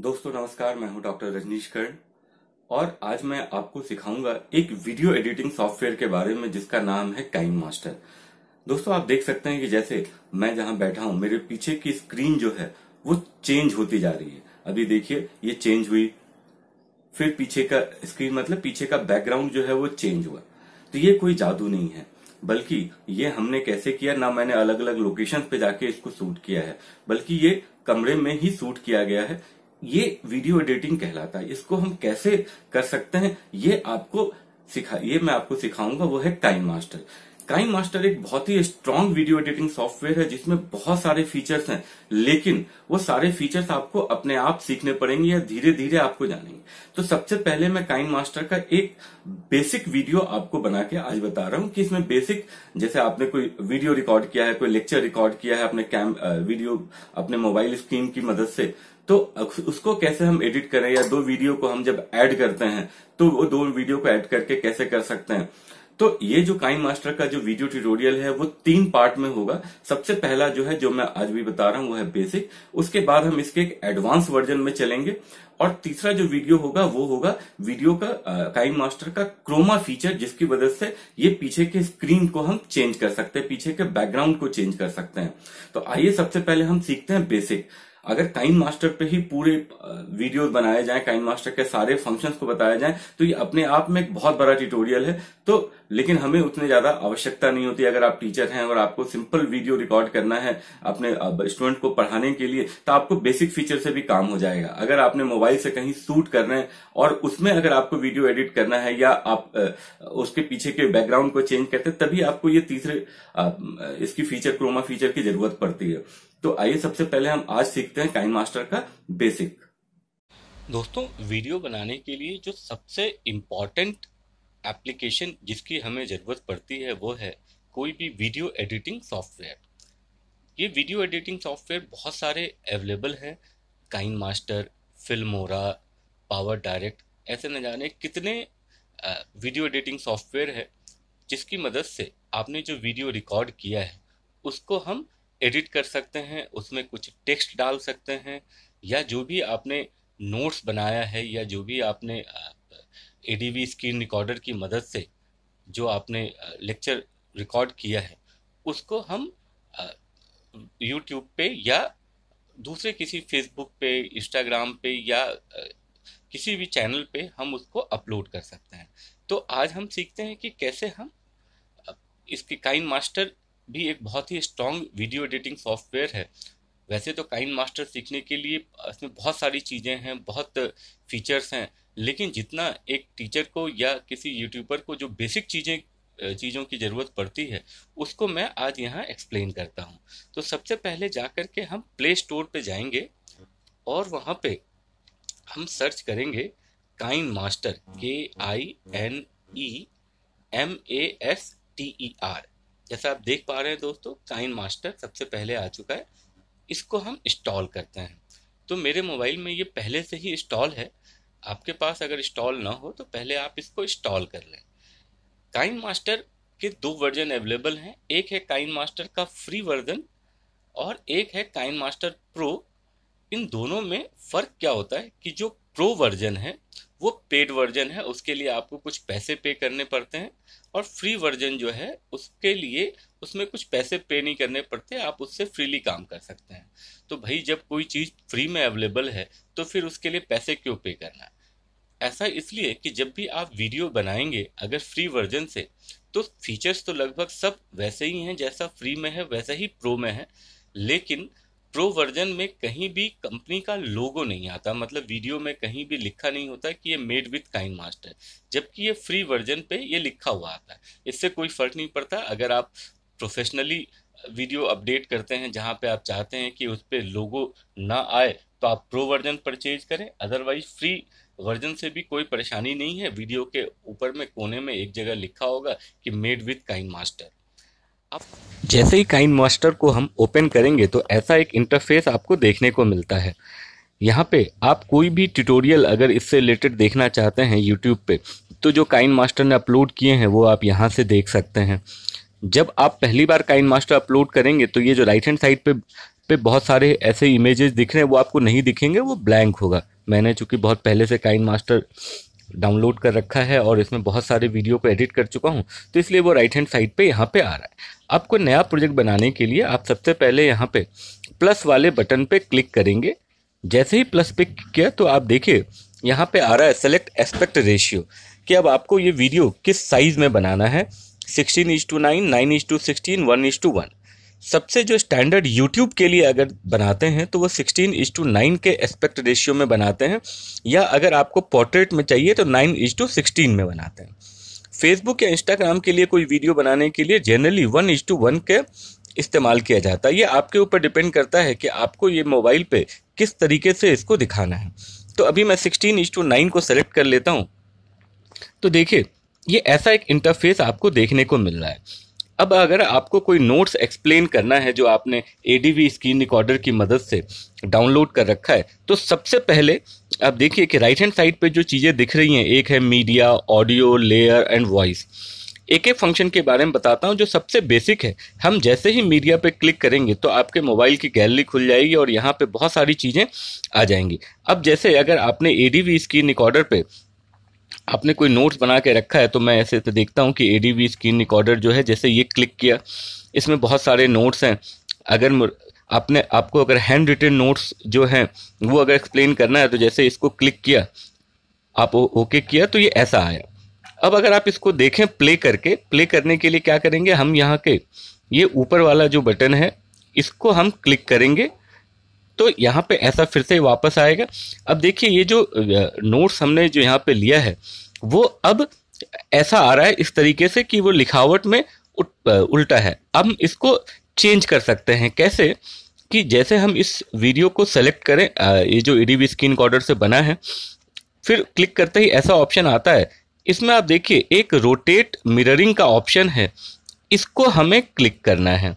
दोस्तों नमस्कार मैं हूं डॉक्टर रजनीश कर्ण और आज मैं आपको सिखाऊंगा एक वीडियो एडिटिंग सॉफ्टवेयर के बारे में जिसका नाम है टाइम मास्टर दोस्तों आप देख सकते हैं कि जैसे मैं जहां बैठा हूं मेरे पीछे की स्क्रीन जो है वो चेंज होती जा रही है अभी देखिए ये चेंज हुई फिर पीछे का स्क्रीन मतलब पीछे का बैकग्राउंड जो है वो चेंज हुआ तो ये कोई जादू नहीं है बल्कि ये हमने कैसे किया ना मैंने अलग अलग लोकेशन पे जाके इसको सूट किया है बल्कि ये कमरे में ही सूट किया गया है ये वीडियो एडिटिंग कहलाता है इसको हम कैसे कर सकते हैं ये आपको सिखा ये मैं आपको सिखाऊंगा वो है काइन मास्टर काइन मास्टर एक बहुत ही स्ट्रांग वीडियो एडिटिंग सॉफ्टवेयर है जिसमें बहुत सारे फीचर्स हैं लेकिन वो सारे फीचर्स आपको अपने आप सीखने पड़ेंगे या धीरे धीरे आपको जानेंगे तो सबसे पहले मैं काइन मास्टर का एक बेसिक वीडियो आपको बना के आज बता रहा हूं कि इसमें बेसिक जैसे आपने कोई वीडियो रिकॉर्ड किया है कोई लेक्चर रिकॉर्ड किया है अपने कैम वीडियो अपने मोबाइल स्क्रीन की मदद से तो उसको कैसे हम एडिट करें या दो वीडियो को हम जब ऐड करते हैं तो वो दो वीडियो को ऐड करके कैसे कर सकते हैं तो ये जो काइन मास्टर का जो वीडियो ट्यूटोरियल है वो तीन पार्ट में होगा सबसे पहला जो है जो मैं आज भी बता रहा हूँ वो है बेसिक उसके बाद हम इसके एक एडवांस वर्जन में चलेंगे और तीसरा जो वीडियो होगा वो होगा वीडियो का काइन मास्टर का क्रोमा फीचर जिसकी वजह से ये पीछे के स्क्रीन को हम चेंज कर सकते हैं पीछे के बैकग्राउंड को चेंज कर सकते हैं तो आइए सबसे पहले हम सीखते हैं बेसिक अगर काइन मास्टर पे ही पूरे वीडियोस बनाए जाए काइन मास्टर के सारे फंक्शंस को बताया जाए तो ये अपने आप में एक बहुत बड़ा ट्यूटोरियल है तो लेकिन हमें उतने ज्यादा आवश्यकता नहीं होती अगर आप टीचर हैं और आपको सिंपल वीडियो रिकॉर्ड करना है अपने स्टूडेंट को पढ़ाने के लिए तो आपको बेसिक फीचर से भी काम हो जाएगा अगर आपने मोबाइल से कहीं शूट करना है और उसमें अगर आपको वीडियो एडिट करना है या आप उसके पीछे के बैकग्राउंड को चेंज करते तभी आपको ये तीसरे इसकी फीचर क्रोमा फीचर की जरूरत पड़ती है तो आइए सबसे पहले हम आज सीखते हैं काइन मास्टर का बेसिक दोस्तों वीडियो बनाने के लिए जो सबसे इम्पॉर्टेंट एप्लीकेशन जिसकी हमें ज़रूरत पड़ती है वो है कोई भी वीडियो एडिटिंग सॉफ्टवेयर ये वीडियो एडिटिंग सॉफ्टवेयर बहुत सारे अवेलेबल हैं KineMaster Filmora power direct ऐसे न जाने कितने वीडियो एडिटिंग सॉफ्टवेयर है जिसकी मदद से आपने जो वीडियो रिकॉर्ड किया है उसको हम एडिट कर सकते हैं उसमें कुछ टेक्स्ट डाल सकते हैं या जो भी आपने नोट्स बनाया है या जो भी आपने ए स्क्रीन रिकॉर्डर की मदद से जो आपने लेक्चर रिकॉर्ड किया है उसको हम यूट्यूब पे या दूसरे किसी फेसबुक पे इंस्टाग्राम पे या किसी भी चैनल पे हम उसको अपलोड कर सकते हैं तो आज हम सीखते हैं कि कैसे हम इसके काइन मास्टर भी एक बहुत ही स्ट्रॉन्ग वीडियो एडिटिंग सॉफ्टवेयर है वैसे तो काइन मास्टर सीखने के लिए इसमें बहुत सारी चीज़ें हैं बहुत फीचर्स हैं लेकिन जितना एक टीचर को या किसी यूट्यूबर को जो बेसिक चीज़ें चीज़ों की ज़रूरत पड़ती है उसको मैं आज यहाँ एक्सप्लेन करता हूँ तो सबसे पहले जा कर के हम प्ले स्टोर पर जाएंगे और वहाँ पे हम सर्च करेंगे काइन मास्टर के I N E M A S T E R जैसा आप देख पा रहे हैं दोस्तों काइन मास्टर सबसे पहले आ चुका है इसको हम इंस्टॉल करते हैं तो मेरे मोबाइल में ये पहले से ही इंस्टॉल है आपके पास अगर इंस्टॉल ना हो तो पहले आप इसको इंस्टॉल कर लें काइन मास्टर के दो वर्जन अवेलेबल हैं एक है काइन मास्टर का फ्री वर्जन और एक है काइन मास्टर प्रो इन दोनों में फ़र्क क्या होता है कि जो प्रो वर्जन है वो पेड वर्जन है उसके लिए आपको कुछ पैसे पे करने पड़ते हैं और फ्री वर्जन जो है उसके लिए उसमें कुछ पैसे पे नहीं करने पड़ते आप उससे फ्रीली काम कर सकते हैं तो भाई जब कोई चीज़ फ्री में अवेलेबल है तो फिर उसके लिए पैसे क्यों पे करना ऐसा इसलिए कि जब भी आप वीडियो बनाएंगे अगर फ्री वर्जन से तो फीचर्स तो लगभग सब वैसे ही हैं जैसा फ्री में है वैसे ही प्रो में है लेकिन प्रो वर्जन में कहीं भी कंपनी का लोगो नहीं आता मतलब वीडियो में कहीं भी लिखा नहीं होता कि ये मेड विथ काइन मास्टर जबकि ये फ्री वर्जन पे ये लिखा हुआ आता है इससे कोई फर्क नहीं पड़ता अगर आप प्रोफेशनली वीडियो अपडेट करते हैं जहाँ पे आप चाहते हैं कि उस पर लोगो ना आए तो आप प्रो वर्जन परचेज करें अदरवाइज फ्री वर्जन से भी कोई परेशानी नहीं है वीडियो के ऊपर में कोने में एक जगह लिखा होगा कि मेड विथ काइन मास्टर आप जैसे ही काइन मास्टर को हम ओपन करेंगे तो ऐसा एक इंटरफेस आपको देखने को मिलता है यहाँ पे आप कोई भी ट्यूटोरियल अगर इससे रिलेटेड देखना चाहते हैं यूट्यूब पे तो जो काइन मास्टर ने अपलोड किए हैं वो आप यहाँ से देख सकते हैं जब आप पहली बार काइन मास्टर अपलोड करेंगे तो ये जो राइट हैंड साइड पे पे बहुत सारे ऐसे इमेजेस दिख रहे हैं वो आपको नहीं दिखेंगे वो ब्लैंक होगा मैंने चूँकि बहुत पहले से काइन मास्टर डाउनलोड कर रखा है और इसमें बहुत सारे वीडियो को एडिट कर चुका हूँ तो इसलिए वो राइट हैंड साइड पे यहाँ पे आ रहा है आपको नया प्रोजेक्ट बनाने के लिए आप सबसे पहले यहाँ पे प्लस वाले बटन पे क्लिक करेंगे जैसे ही प्लस पे किया तो आप देखिए यहाँ पे आ रहा है सेलेक्ट एस्पेक्ट रेशियो कि अब आपको ये वीडियो किस साइज़ में बनाना है sixteen is to nine nine is to sixteen one is to one सबसे जो स्टैंडर्ड यूट्यूब के लिए अगर बनाते हैं तो वो सिक्सटीन इज टू नाइन के एस्पेक्ट रेशियो में बनाते हैं या अगर आपको पोर्ट्रेट में चाहिए तो नाइन इज टू सिक्सटीन में बनाते हैं फेसबुक या इंस्टाग्राम के लिए कोई वीडियो बनाने के लिए generally one is to one के इस्तेमाल किया जाता है ये आपके ऊपर डिपेंड करता है कि आपको ये मोबाइल पे किस तरीके से इसको दिखाना है तो अभी मैं सिक्सटीन इज टू नाइन को सेलेक्ट कर लेता हूँ तो देखिए ये ऐसा एक इंटरफेस आपको देखने को मिल रहा है अब अगर आपको कोई नोट्स एक्सप्लेन करना है जो आपने A D V screen recorder की मदद से डाउनलोड कर रखा है तो सबसे पहले आप देखिए कि राइट हैंड साइड पे जो चीज़ें दिख रही हैं एक है media audio layer and voice एक एक फंक्शन के बारे में बताता हूँ जो सबसे बेसिक है हम जैसे ही मीडिया पे क्लिक करेंगे तो आपके मोबाइल की गैलरी खुल जाएगी और यहाँ पे बहुत सारी चीज़ें आ जाएंगी अब जैसे अगर आपने A D V screen recorder पे आपने कोई नोट्स बना के रखा है तो मैं ऐसे तो देखता हूँ कि ए डी स्क्रीन रिकॉर्डर जो है जैसे ये क्लिक किया इसमें बहुत सारे नोट्स हैं अगर आपने आपको अगर हैंड रिटन नोट्स जो हैं वो अगर एक्सप्लेन करना है तो जैसे इसको क्लिक किया आप ओके किया तो ये ऐसा आया अब अगर आप इसको देखें प्ले करके प्ले करने के लिए क्या करेंगे हम यहाँ के ये ऊपर वाला जो बटन है इसको हम क्लिक करेंगे तो यहाँ पे ऐसा फिर से वापस आएगा अब देखिए ये जो नोट्स हमने जो यहाँ पे लिया है वो अब ऐसा आ रहा है इस तरीके से कि वो लिखावट में उल्टा है अब इसको चेंज कर सकते हैं कैसे कि जैसे हम इस वीडियो को सेलेक्ट करें ये जो डी स्क्रीन कॉर्डर से बना है फिर क्लिक करते ही ऐसा ऑप्शन आता है इसमें आप देखिए एक रोटेट मिररिंग का ऑप्शन है इसको हमें क्लिक करना है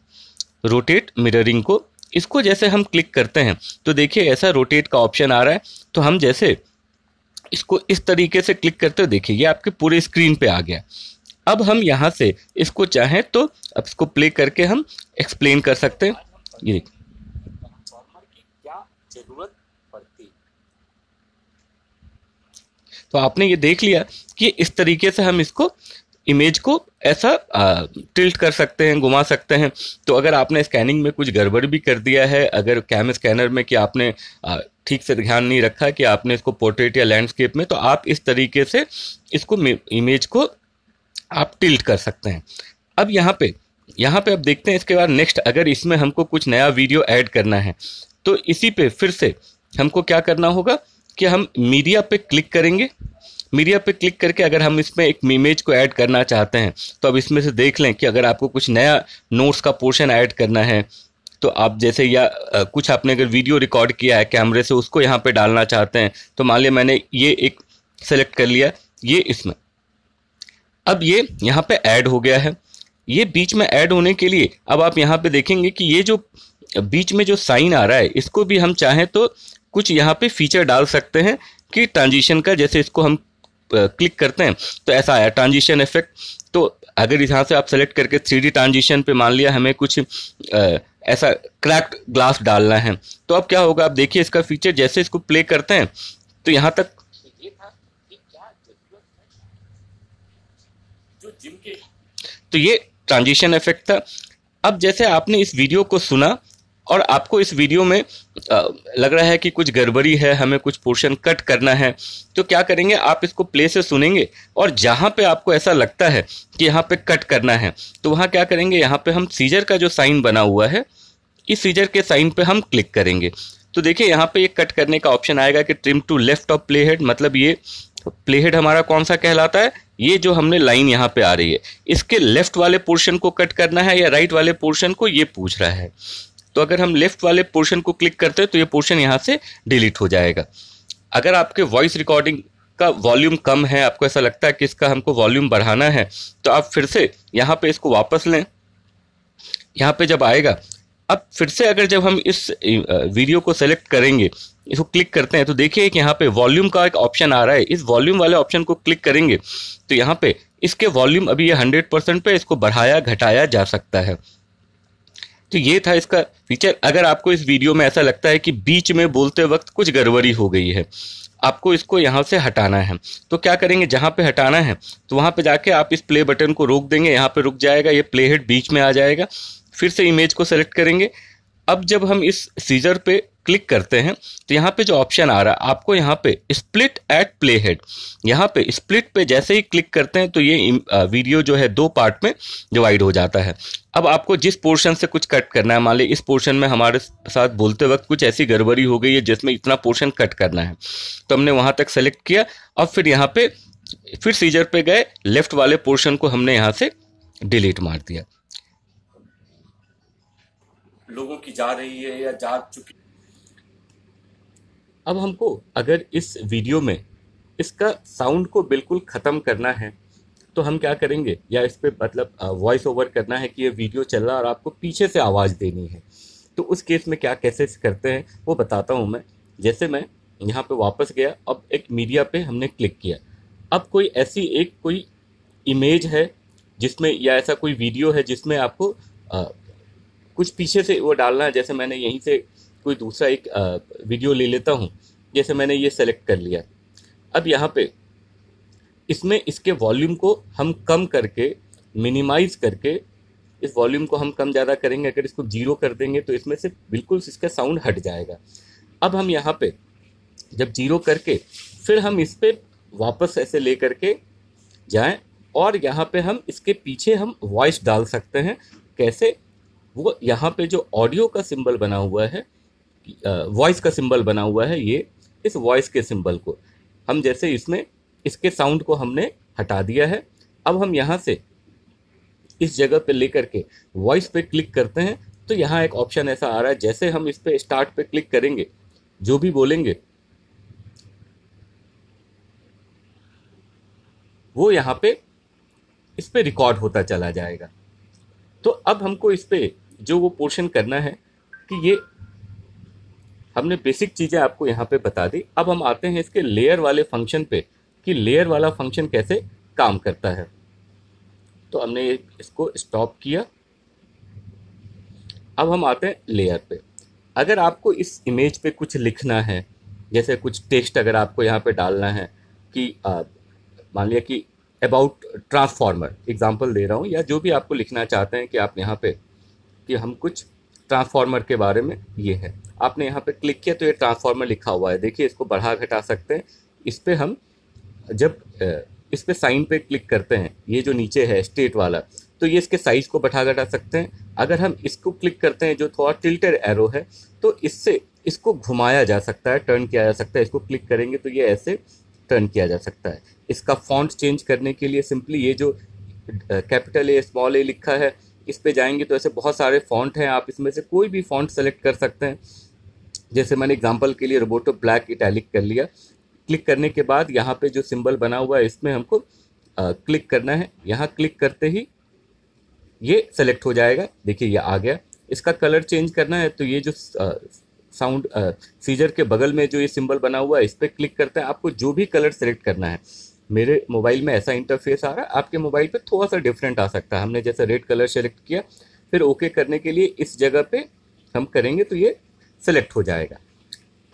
रोटेट मिररिंग को इसको जैसे हम क्लिक करते हैं तो देखिए ऐसा रोटेट का ऑप्शन आ रहा है तो हम जैसे इसको इस तरीके से क्लिक करते हो देखिए ये आपके पूरे स्क्रीन पे आ गया अब हम यहाँ से इसको चाहें तो अब इसको प्ले करके हम एक्सप्लेन कर सकते हैं ये देखिए तो आपने ये देख लिया कि इस तरीके से हम इसको इमेज को ऐसा टिल्ट कर सकते हैं घुमा सकते हैं तो अगर आपने स्कैनिंग में कुछ गड़बड़ भी कर दिया है अगर कैम स्कैनर में कि आपने ठीक से ध्यान नहीं रखा कि आपने इसको पोर्ट्रेट या लैंडस्केप में तो आप इस तरीके से इसको इमेज को आप टिल्ट कर सकते हैं अब यहाँ पे यहाँ पे अब देखते हैं इसके बाद नेक्स्ट अगर इसमें हमको कुछ नया वीडियो ऐड करना है तो इसी पे फिर से हमको क्या करना होगा कि हम मीडिया पे क्लिक करेंगे मीडिया पे क्लिक करके अगर हम इसमें एक इमेज को ऐड करना चाहते हैं तो अब इसमें से देख लें कि अगर आपको कुछ नया नोट्स का पोर्शन ऐड करना है तो आप जैसे या कुछ आपने अगर वीडियो रिकॉर्ड किया है कैमरे से उसको यहाँ पे डालना चाहते हैं तो मान लिया मैंने ये एक सेलेक्ट कर लिया ये इसमें अब ये यहाँ पे ऐड हो गया है ये बीच में ऐड होने के लिए अब आप यहाँ पे देखेंगे कि ये जो बीच में जो साइन आ रहा है इसको भी हम चाहें तो कुछ यहाँ पे फीचर डाल सकते हैं कि ट्रांजिशन का जैसे इसको हम क्लिक करते हैं तो ऐसा आया ट्रांजिशन इफेक्ट तो अगर यहाँ से आप सेलेक्ट करके थ्री ट्रांजिशन पर मान लिया हमें कुछ ऐसा क्रैक्ड ग्लास डालना है तो अब क्या होगा आप देखिए इसका फीचर जैसे इसको प्ले करते हैं तो यहाँ तक तो ये ट्रांजिशन इफेक्ट था अब जैसे आपने इस वीडियो को सुना और आपको इस वीडियो में लग रहा है कि कुछ गड़बड़ी है हमें कुछ पोर्शन कट करना है तो क्या करेंगे आप इसको प्ले से सुनेंगे और जहाँ पे आपको ऐसा लगता है कि यहाँ पे कट करना है तो वहाँ क्या करेंगे यहाँ पे हम सीजर का जो साइन बना हुआ है इस सीजर के साइन पे हम क्लिक करेंगे तो देखिए यहाँ पे ये कट करने का ऑप्शन आएगा कि trim to left of play head मतलब ये प्ले हेड हमारा कौन सा कहलाता है ये जो हमने लाइन यहाँ पे आ रही है इसके लेफ्ट वाले पोर्शन को कट करना है या राइट वाले पोर्शन को ये पूछ रहा है तो अगर हम लेफ्ट वाले पोर्शन को क्लिक करते हैं तो ये पोर्शन यहाँ से डिलीट हो जाएगा अगर आपके वॉइस रिकॉर्डिंग का वॉल्यूम कम है आपको ऐसा लगता है कि इसका हमको वॉल्यूम बढ़ाना है तो आप फिर से यहाँ पे इसको वापस लें यहाँ पे जब आएगा अब फिर से अगर जब हम इस वीडियो को सेलेक्ट करेंगे इसको क्लिक करते हैं तो देखिए कि यहाँ पे वॉल्यूम का एक ऑप्शन आ रहा है इस वॉल्यूम वाले ऑप्शन को क्लिक करेंगे तो यहाँ पे इसके वॉल्यूम अभी ये हंड्रेड परसेंट पर इसको बढ़ाया घटाया जा सकता है तो ये था इसका फीचर अगर आपको इस वीडियो में ऐसा लगता है कि बीच में बोलते वक्त कुछ गड़बड़ी हो गई है आपको इसको यहाँ से हटाना है तो क्या करेंगे जहाँ पे हटाना है तो वहाँ पे जाके आप इस प्ले बटन को रोक देंगे यहाँ पे रुक जाएगा ये प्ले हेड बीच में आ जाएगा फिर से इमेज को सेलेक्ट करेंगे अब जब हम इस सीजर पे क्लिक करते हैं तो यहाँ पे जो ऑप्शन आ रहा है आपको यहाँ पे स्प्लिट एट प्ले हेड यहाँ पे स्प्लिट पे जैसे ही क्लिक करते हैं तो ये वीडियो जो है दो पार्ट में डिवाइड हो जाता है अब आपको जिस पोर्शन से कुछ कट करना है मान ली इस पोर्शन में हमारे साथ बोलते वक्त कुछ ऐसी गड़बड़ी हो गई है जिसमें इतना पोर्शन कट करना है तो हमने वहाँ तक सेलेक्ट किया और फिर यहाँ पे फिर सीजर पे गए लेफ्ट वाले पोर्शन को हमने यहाँ से डिलीट मार दिया लोगों की जा रही है या जा चुकी अब हमको अगर इस वीडियो में इसका साउंड को बिल्कुल ख़त्म करना है तो हम क्या करेंगे या इस पर मतलब वॉइस ओवर करना है कि ये वीडियो चल रहा है और आपको पीछे से आवाज़ देनी है तो उस केस में क्या कैसे करते हैं वो बताता हूँ मैं जैसे मैं यहाँ पे वापस गया अब एक मीडिया पे हमने क्लिक किया अब कोई ऐसी एक कोई इमेज है जिसमें या ऐसा कोई वीडियो है जिसमें आपको आ, कुछ पीछे से वो डालना है जैसे मैंने यहीं से कोई दूसरा एक वीडियो ले लेता हूँ जैसे मैंने ये सेलेक्ट कर लिया अब यहाँ पे इसमें इसके वॉल्यूम को हम कम करके मिनिमाइज करके इस वॉल्यूम को हम कम ज़्यादा करेंगे अगर इसको जीरो कर देंगे तो इसमें से बिल्कुल इसका साउंड हट जाएगा अब हम यहाँ पे जब जीरो करके फिर हम इस पर वापस ऐसे ले करके जाएं और यहाँ पे हम इसके पीछे हम वॉइस डाल सकते हैं कैसे वो यहाँ पे जो ऑडियो का सिंबल बना हुआ है वॉइस का सिंबल बना हुआ है ये इस वॉइस के सिंबल को हम जैसे इसमें इसके साउंड को हमने हटा दिया है अब हम यहाँ से इस जगह पे लेकर के वॉइस पे क्लिक करते हैं तो यहाँ एक ऑप्शन ऐसा आ रहा है जैसे हम इस पर स्टार्ट पे क्लिक करेंगे जो भी बोलेंगे वो यहाँ पे इस पर रिकॉर्ड होता चला जाएगा तो अब हमको इस पर जो वो पोर्शन करना है कि ये हमने बेसिक चीज़ें आपको यहाँ पे बता दी अब हम आते हैं इसके लेयर वाले फंक्शन पे कि लेयर वाला फंक्शन कैसे काम करता है तो हमने इसको स्टॉप किया अब हम आते हैं लेयर पे अगर आपको इस इमेज पे कुछ लिखना है जैसे कुछ टेक्स्ट अगर आपको यहाँ पे डालना है कि मान लिया कि अबाउट ट्रांसफार्मर एग्जांपल दे रहा हूँ या जो भी आपको लिखना चाहते हैं कि आप यहाँ पे कि हम कुछ ट्रांसफार्मर के बारे में ये है आपने यहाँ पे क्लिक किया तो ये ट्रांसफॉर्मर लिखा हुआ है देखिए इसको बढ़ा घटा सकते हैं इस पर हम जब इस पर साइन पे क्लिक करते हैं ये जो नीचे है स्टेट वाला तो ये इसके साइज को बढ़ा घटा सकते हैं अगर हम इसको क्लिक करते हैं जो थोड़ा टिल्टर एरो है तो इससे इसको घुमाया जा सकता है टर्न किया जा सकता है इसको क्लिक करेंगे तो ये ऐसे टर्न किया जा सकता है इसका फॉन्ट चेंज करने के लिए सिंपली ये जो कैपिटल ए स्मॉल ए लिखा है इस पर जाएंगे तो ऐसे बहुत सारे फॉन्ट हैं आप इसमें से कोई भी फॉन्ट सेलेक्ट कर सकते हैं जैसे मैंने एग्जाम्पल के लिए रोबोटो ब्लैक इटैलिक कर लिया क्लिक करने के बाद यहाँ पे जो सिंबल बना हुआ है इसमें हमको आ, क्लिक करना है यहाँ क्लिक करते ही ये सेलेक्ट हो जाएगा देखिए ये आ गया इसका कलर चेंज करना है तो ये जो साउंड सीजर के बगल में जो ये सिंबल बना हुआ है इस पर क्लिक करते हैं आपको जो भी कलर सेलेक्ट करना है मेरे मोबाइल में ऐसा इंटरफेस आ रहा है आपके मोबाइल पे थोड़ा सा डिफरेंट आ सकता है हमने जैसे रेड कलर सेलेक्ट किया फिर ओके करने के लिए इस जगह पे हम करेंगे तो ये सेलेक्ट हो जाएगा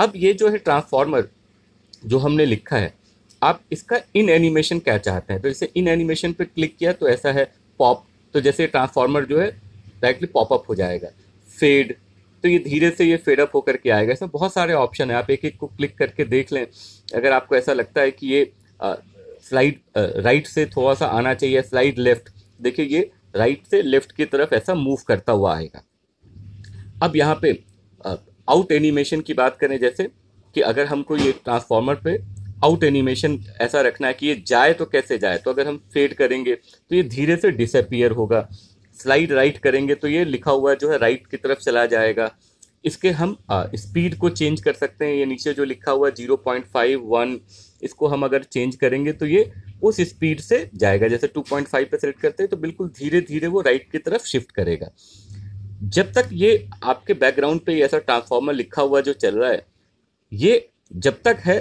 अब ये जो है ट्रांसफॉर्मर जो हमने लिखा है आप इसका इन एनिमेशन क्या चाहते हैं तो इसे इन एनिमेशन पर क्लिक किया तो ऐसा है पॉप तो जैसे ट्रांसफार्मर जो है डायरेक्टली पॉपअप हो जाएगा फेड तो ये धीरे से ये फेड अप होकर के आएगा इसमें बहुत सारे ऑप्शन है आप एक एक को क्लिक करके देख लें अगर आपको ऐसा लगता है कि ये स्लाइड राइट से थोड़ा सा आना चाहिए स्लाइड लेफ्ट देखिए ये राइट से लेफ्ट की तरफ ऐसा मूव करता हुआ आएगा अब यहाँ पे आउट एनिमेशन की बात करें जैसे कि अगर हमको ये ट्रांसफॉर्मर पे आउट एनिमेशन ऐसा रखना है कि ये जाए तो कैसे जाए तो अगर हम फेड करेंगे तो ये धीरे से डिसअपियर होगा स्लाइड राइट करेंगे तो ये लिखा हुआ जो है राइट की तरफ चला जाएगा इसके हम स्पीड को चेंज कर सकते हैं ये नीचे जो लिखा हुआ जीरो पॉइंट फाइव वन इसको हम अगर चेंज करेंगे तो ये उस स्पीड से जाएगा जैसे टू पॉइंट फाइव पर सेलेक्ट करते हैं तो बिल्कुल धीरे धीरे वो राइट की तरफ शिफ्ट करेगा जब तक ये आपके बैकग्राउंड पे ऐसा ट्रांसफॉर्मर लिखा हुआ जो चल रहा है ये जब तक है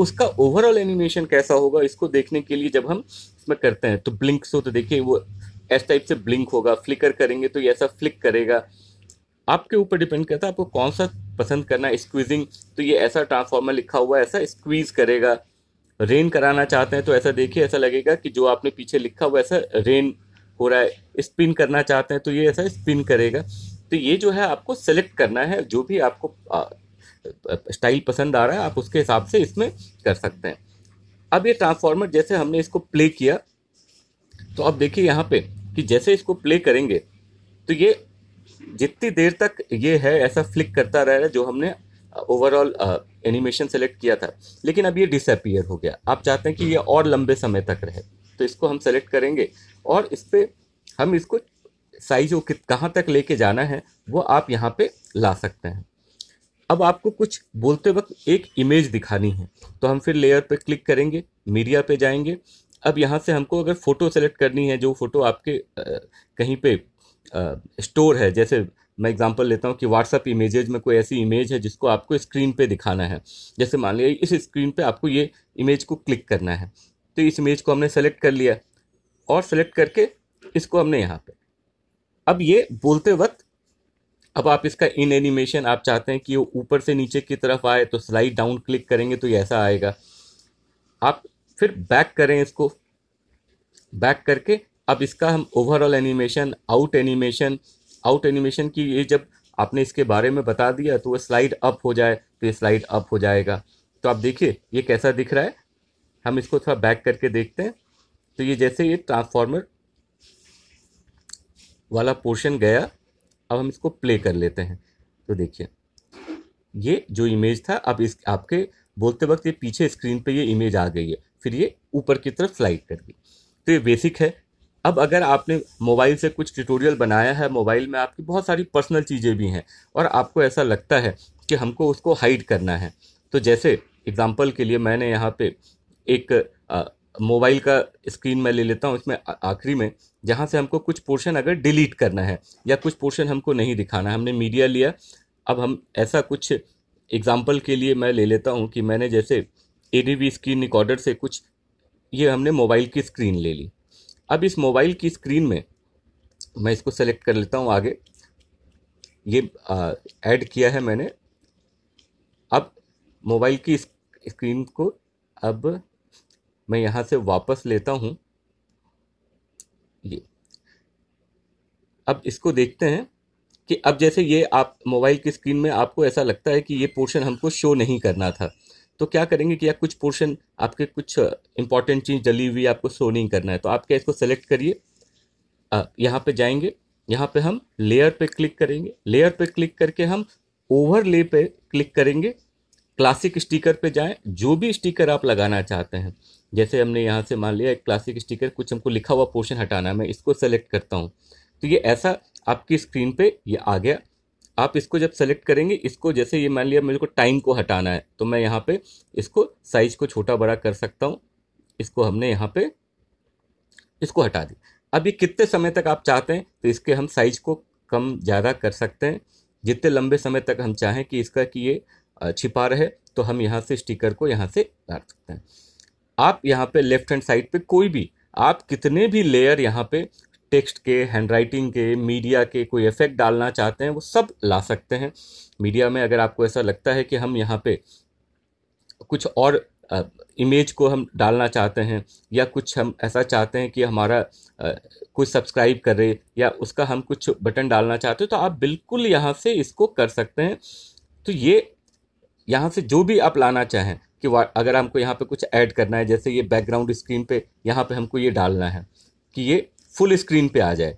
उसका ओवरऑल एनिमेशन कैसा होगा इसको देखने के लिए जब हम इसमें करते हैं तो ब्लिंक्स हो तो देखिए वो एस टाइप से ब्लिंक होगा फ्लिकर करेंगे तो ये ऐसा फ्लिक करेगा आपके ऊपर डिपेंड करता है आपको कौन सा पसंद करना है स्क्वीजिंग तो ये ऐसा ट्रांसफॉर्मर लिखा हुआ है ऐसा स्क्वीज करेगा रेन कराना चाहते हैं तो ऐसा देखिए ऐसा लगेगा कि जो आपने पीछे लिखा हुआ ऐसा रेन हो रहा है स्पिन करना चाहते हैं तो ये ऐसा स्पिन करेगा तो ये जो है आपको सेलेक्ट करना है जो भी आपको स्टाइल पसंद आ रहा है आप उसके हिसाब से इसमें कर सकते हैं अब ये ट्रांसफॉर्मर जैसे हमने इसको प्ले किया तो आप देखिए यहाँ पे कि जैसे इसको प्ले करेंगे तो ये जितनी देर तक ये है ऐसा फ्लिक करता रह रहा है जो हमने ओवरऑल एनिमेशन सेलेक्ट किया था लेकिन अब ये डिसअपियर हो गया आप चाहते हैं कि ये और लंबे समय तक रहे तो इसको हम सेलेक्ट करेंगे और इस पर हम इसको साइज को कहाँ तक लेके जाना है वो आप यहाँ पे ला सकते हैं अब आपको कुछ बोलते वक्त एक इमेज दिखानी है तो हम फिर लेयर पे क्लिक करेंगे मीडिया पे जाएंगे अब यहाँ से हमको अगर फ़ोटो सेलेक्ट करनी है जो फ़ोटो आपके आ, कहीं पे आ, स्टोर है जैसे मैं एग्जांपल लेता हूँ कि व्हाट्सअप इमेजेज में कोई ऐसी इमेज है जिसको आपको स्क्रीन पे दिखाना है जैसे मान लिया इस स्क्रीन पे आपको ये इमेज को क्लिक करना है तो इस इमेज को हमने सेलेक्ट कर लिया और सेलेक्ट करके इसको हमने यहाँ पे अब ये बोलते वक्त अब आप इसका इन एनिमेशन आप चाहते हैं कि वो ऊपर से नीचे की तरफ आए तो स्लाइड डाउन क्लिक करेंगे तो ये ऐसा आएगा आप फिर बैक करें इसको बैक करके अब इसका हम overall animation out animation out animation की ये जब आपने इसके बारे में बता दिया तो वो स्लाइड अप हो जाए तो ये स्लाइड अप हो जाएगा तो आप देखिए ये कैसा दिख रहा है हम इसको थोड़ा बैक करके देखते हैं तो ये जैसे ये ट्रांसफार्मर वाला पोर्शन गया अब हम इसको प्ले कर लेते हैं तो देखिए ये जो इमेज था अब इस आपके बोलते वक्त ये पीछे स्क्रीन पे ये इमेज आ गई है फिर ये ऊपर की तरफ स्लाइड कर गई तो ये बेसिक है अब अगर आपने मोबाइल से कुछ ट्यूटोरियल बनाया है मोबाइल में आपकी बहुत सारी पर्सनल चीज़ें भी हैं और आपको ऐसा लगता है कि हमको उसको हाइड करना है तो जैसे एग्ज़ाम्पल के लिए मैंने यहाँ पे एक मोबाइल का स्क्रीन मैं ले लेता हूँ इसमें आखिरी में जहाँ से हमको कुछ पोर्शन अगर डिलीट करना है या कुछ पोर्शन हमको नहीं दिखाना है हमने मीडिया लिया अब हम ऐसा कुछ एग्जाम्पल के लिए मैं ले लेता हूँ कि मैंने जैसे ए डी स्क्रीन रिकॉर्डर से कुछ ये हमने मोबाइल की स्क्रीन ले ली अब इस मोबाइल की स्क्रीन में मैं इसको सेलेक्ट कर लेता हूँ आगे ये ऐड किया है मैंने अब मोबाइल की स्क्रीन को अब मैं यहाँ से वापस लेता हूँ ये अब इसको देखते हैं कि अब जैसे ये आप मोबाइल की स्क्रीन में आपको ऐसा लगता है कि ये पोर्शन हमको शो नहीं करना था तो क्या करेंगे कि या कुछ पोर्शन आपके कुछ इंपॉर्टेंट चीज़ जली हुई आपको शो नहीं करना है तो आप क्या इसको सेलेक्ट करिए यहाँ पे जाएंगे यहाँ पे हम लेयर पे क्लिक करेंगे लेयर पे क्लिक करके हम ओवरले पे क्लिक करेंगे क्लासिक स्टिकर पे जाएं जो भी स्टिकर आप लगाना चाहते हैं जैसे हमने यहाँ से मान लिया एक क्लासिक स्टिकर कुछ हमको लिखा हुआ पोर्शन हटाना है मैं इसको सेलेक्ट करता हूँ तो ये ऐसा आपकी स्क्रीन पे ये आ गया आप इसको जब सेलेक्ट करेंगे इसको जैसे ये मान लिया मेरे को टाइम को हटाना है तो मैं यहाँ पे इसको साइज़ को छोटा बड़ा कर सकता हूँ इसको हमने यहाँ पे इसको हटा दी अब ये कितने समय तक आप चाहते हैं तो इसके हम साइज़ को कम ज़्यादा कर सकते हैं जितने लंबे समय तक हम चाहें कि इसका कि ये छिपा रहे तो हम यहाँ से स्टिकर को यहाँ से डाल सकते हैं आप यहाँ पे लेफ्ट हैंड साइड पे कोई भी आप कितने भी लेयर यहाँ पे टेक्स्ट के हैंड राइटिंग के मीडिया के कोई इफेक्ट डालना चाहते हैं वो सब ला सकते हैं मीडिया में अगर आपको ऐसा लगता है कि हम यहाँ पे कुछ और इमेज को हम डालना चाहते हैं या कुछ हम ऐसा चाहते हैं कि हमारा कोई कुछ सब्सक्राइब करे या उसका हम कुछ बटन डालना चाहते हैं तो आप बिल्कुल यहाँ से इसको कर सकते हैं तो ये यहाँ से जो भी आप लाना चाहें कि अगर हमको यहाँ पे कुछ ऐड करना है जैसे ये बैकग्राउंड स्क्रीन पे यहाँ पे हमको ये डालना है कि ये फुल स्क्रीन पे आ जाए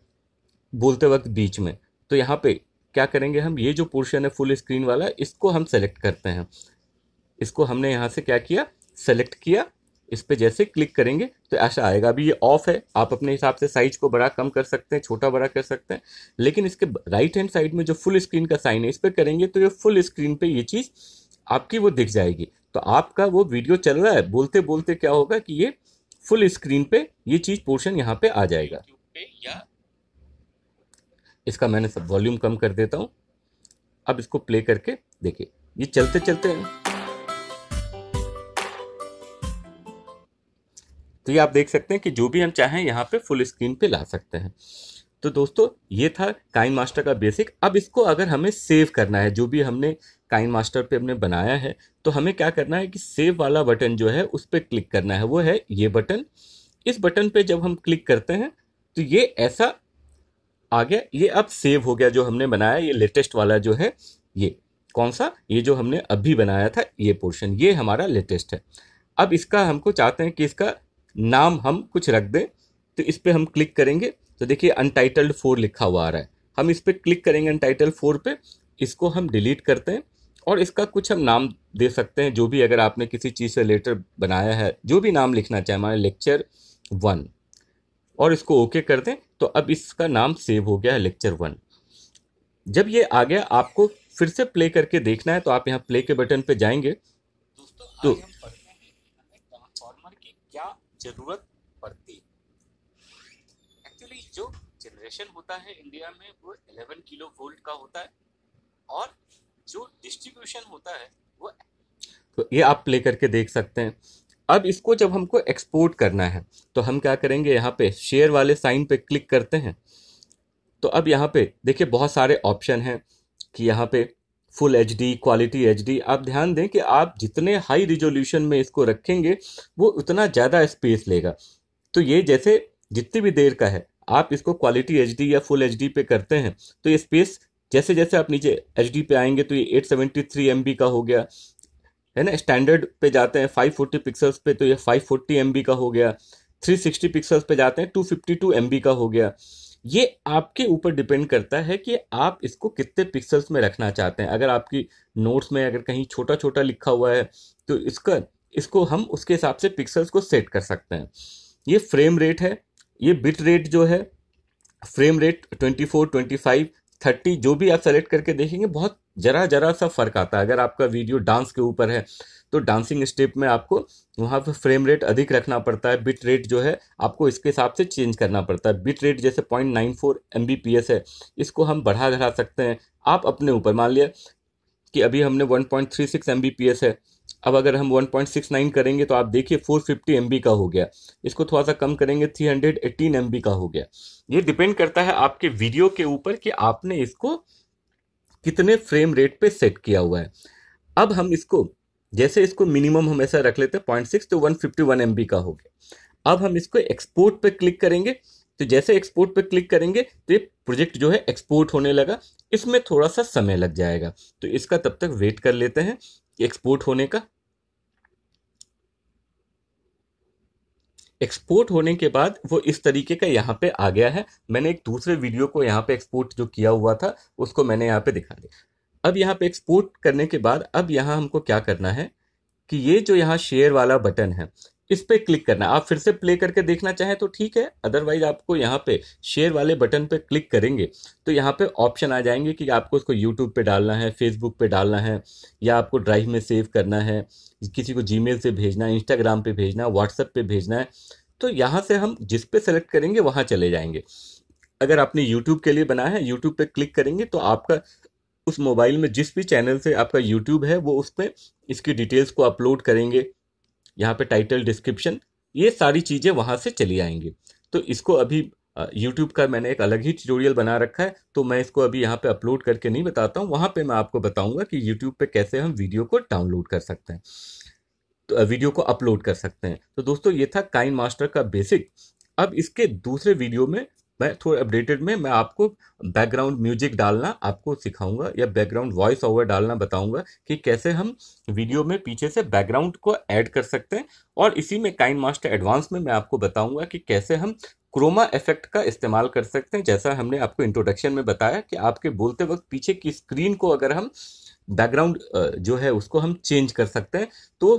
बोलते वक्त बीच में तो यहाँ पे क्या करेंगे हम ये जो पोर्शन है फुल स्क्रीन वाला इसको हम सेलेक्ट करते हैं इसको हमने यहाँ से क्या किया सेलेक्ट किया इस पर जैसे क्लिक करेंगे तो ऐसा आएगा अभी ये ऑफ है आप अपने हिसाब से साइज को बड़ा कम कर सकते हैं छोटा बड़ा कर सकते हैं लेकिन इसके राइट हैंड साइड में जो फुल स्क्रीन का साइन है इस पर करेंगे तो ये फुल स्क्रीन पे ये चीज़ आपकी वो दिख जाएगी तो आपका वो वीडियो चल रहा है बोलते बोलते क्या होगा कि ये फुल स्क्रीन पे ये चीज़ पोर्शन यहाँ पे आ जाएगा इसका मैंने सब वॉल्यूम कम कर देता हूँ अब इसको प्ले करके देखिए ये चलते चलते तो ये आप देख सकते हैं कि जो भी हम चाहें यहाँ पे फुल स्क्रीन पे ला सकते हैं तो दोस्तों ये था काइन मास्टर का बेसिक अब इसको अगर हमें सेव करना है जो भी हमने काइन मास्टर पे हमने बनाया है तो हमें क्या करना है कि सेव वाला बटन जो है उस पर क्लिक करना है वो है ये बटन इस बटन पे जब हम क्लिक करते हैं तो ये ऐसा आ गया ये अब सेव हो गया जो हमने बनाया ये लेटेस्ट वाला जो है ये कौन सा ये जो हमने अभी बनाया था ये पोर्शन ये हमारा लेटेस्ट है अब इसका हमको चाहते हैं कि इसका नाम हम कुछ रख दें तो इस पर हम क्लिक करेंगे तो देखिए अनटाइटल्ड फोर लिखा हुआ आ रहा है हम इस पर क्लिक करेंगे अनटाइटल्ड फोर पे इसको हम डिलीट करते हैं और इसका कुछ हम नाम दे सकते हैं जो भी अगर आपने किसी चीज़ से रिलेटेड बनाया है जो भी नाम लिखना चाहे हमारे लेक्चर वन और इसको ओके कर दें तो अब इसका नाम सेव हो गया है लेक्चर वन जब ये आ गया आपको फिर से प्ले करके देखना है तो आप यहाँ प्ले के बटन पे जाएंगे तो जरूरत जनरेशन होता है इंडिया में वो 11 किलो वोल्ट का होता है और जो डिस्ट्रीब्यूशन होता है वो तो ये आप प्ले करके देख सकते हैं अब इसको जब हमको एक्सपोर्ट करना है तो हम क्या करेंगे यहाँ पे शेयर वाले साइन पे क्लिक करते हैं तो अब यहाँ पे देखिए बहुत सारे ऑप्शन हैं कि यहाँ पे full H D quality H D आप ध्यान दें कि आप जितने हाई रिजोल्यूशन में इसको रखेंगे वो उतना ज़्यादा स्पेस लेगा तो ये जैसे जितनी भी देर का है आप इसको क्वालिटी एच या फुल एच पे करते हैं तो ये स्पेस जैसे जैसे आप नीचे एच पे आएंगे तो ये eight seventy three M B का हो गया है ना स्टैंडर्ड पे जाते हैं फाइव फोर्टी पिक्सल्स पे तो ये फाइव फोर्टी एम बी का हो गया थ्री सिक्सटी पिक्सल्स पे जाते हैं two fifty two M B का हो गया ये आपके ऊपर डिपेंड करता है कि आप इसको कितने पिक्सल्स में रखना चाहते हैं अगर आपकी नोट्स में अगर कहीं छोटा छोटा लिखा हुआ है तो इसका इसको हम उसके हिसाब से पिक्सल्स को सेट कर सकते हैं ये फ्रेम रेट है ये बिट रेट जो है फ्रेम रेट 24, 25, 30 जो भी आप सेलेक्ट करके देखेंगे बहुत जरा जरा सा फर्क आता है अगर आपका वीडियो डांस के ऊपर है तो डांसिंग स्टेप में आपको वहाँ पर फ्रेम रेट अधिक रखना पड़ता है बिट रेट जो है आपको इसके हिसाब से चेंज करना पड़ता है बिट रेट जैसे point nine four M B P S है इसको हम बढ़ा घटा सकते हैं आप अपने ऊपर मान लिया कि अभी हमने one point three six M B P S है अब अगर हम 1.69 करेंगे तो आप देखिए 450 फिफ्टी का हो गया इसको थोड़ा सा कम करेंगे 318 हंड्रेड का हो गया ये डिपेंड करता है आपके वीडियो के ऊपर कि आपने इसको कितने फ्रेम रेट पे सेट किया हुआ है अब हम इसको जैसे इसको मिनिमम हम ऐसा रख लेते हैं पॉइंट सिक्स तो वन फिफ्टी वन का हो गया अब हम इसको एक्सपोर्ट पर क्लिक करेंगे तो जैसे एक्सपोर्ट पर क्लिक करेंगे तो ये प्रोजेक्ट जो है एक्सपोर्ट होने लगा इसमें थोड़ा सा समय लग जाएगा तो इसका तब तक वेट कर लेते हैं एक्सपोर्ट होने का एक्सपोर्ट होने के बाद वो इस तरीके का यहाँ पे आ गया है मैंने एक दूसरे वीडियो को यहाँ पे एक्सपोर्ट जो किया हुआ था उसको मैंने यहाँ पे दिखा दिया अब यहाँ पे एक्सपोर्ट करने के बाद अब यहाँ हमको क्या करना है कि ये जो यहाँ शेयर वाला बटन है इस पर क्लिक करना आप फिर से प्ले करके देखना चाहें तो ठीक है अदरवाइज आपको यहाँ पे शेयर वाले बटन पे क्लिक करेंगे तो यहाँ पे ऑप्शन आ जाएंगे कि आपको उसको यूट्यूब पे डालना है फेसबुक पे डालना है या आपको ड्राइव में सेव करना है किसी को जी से भेजना है इंस्टाग्राम पे भेजना है व्हाट्सएप पे भेजना है तो यहाँ से हम जिस पे सेलेक्ट करेंगे वहाँ चले जाएंगे अगर आपने यूट्यूब के लिए बनाया है यूट्यूब पर क्लिक करेंगे तो आपका उस मोबाइल में जिस भी चैनल से आपका यूट्यूब है वो उस पर इसकी डिटेल्स को अपलोड करेंगे यहाँ पे टाइटल डिस्क्रिप्शन ये सारी चीज़ें वहाँ से चली आएंगी तो इसको अभी यूट्यूब का मैंने एक अलग ही ट्यूटोरियल बना रखा है तो मैं इसको अभी यहाँ पे अपलोड करके नहीं बताता हूँ वहाँ पे मैं आपको बताऊँगा कि यूट्यूब पे कैसे हम वीडियो को डाउनलोड कर सकते हैं तो वीडियो को अपलोड कर सकते हैं तो दोस्तों ये था काइन मास्टर का बेसिक अब इसके दूसरे वीडियो में मैं थोड़े अपडेटेड में मैं आपको बैकग्राउंड म्यूजिक डालना आपको सिखाऊंगा या बैकग्राउंड वॉइस ओवर डालना बताऊंगा कि कैसे हम वीडियो में पीछे से बैकग्राउंड को ऐड कर सकते हैं और इसी में काइन मास्टर एडवांस में मैं आपको बताऊंगा कि कैसे हम क्रोमा इफेक्ट का इस्तेमाल कर सकते हैं जैसा हमने आपको इंट्रोडक्शन में बताया कि आपके बोलते वक्त पीछे की स्क्रीन को अगर हम बैकग्राउंड जो है उसको हम चेंज कर सकते हैं तो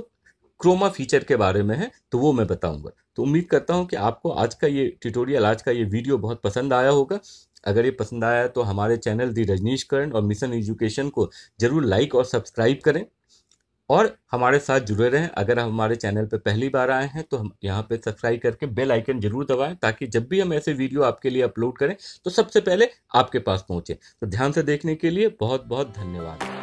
क्रोमा फीचर के बारे में है तो वो मैं बताऊंगा तो उम्मीद करता हूँ कि आपको आज का ये ट्यूटोरियल आज का ये वीडियो बहुत पसंद आया होगा अगर ये पसंद आया तो हमारे चैनल दी रजनीश करण और मिशन एजुकेशन को ज़रूर लाइक और सब्सक्राइब करें और हमारे साथ जुड़े रहें अगर हम हमारे चैनल पर पहली बार आए हैं तो हम यहाँ पर सब्सक्राइब करके बेल आइकन जरूर दबाएं ताकि जब भी हम ऐसे वीडियो आपके लिए अपलोड करें तो सबसे पहले आपके पास पहुँचे तो ध्यान से देखने के लिए बहुत बहुत धन्यवाद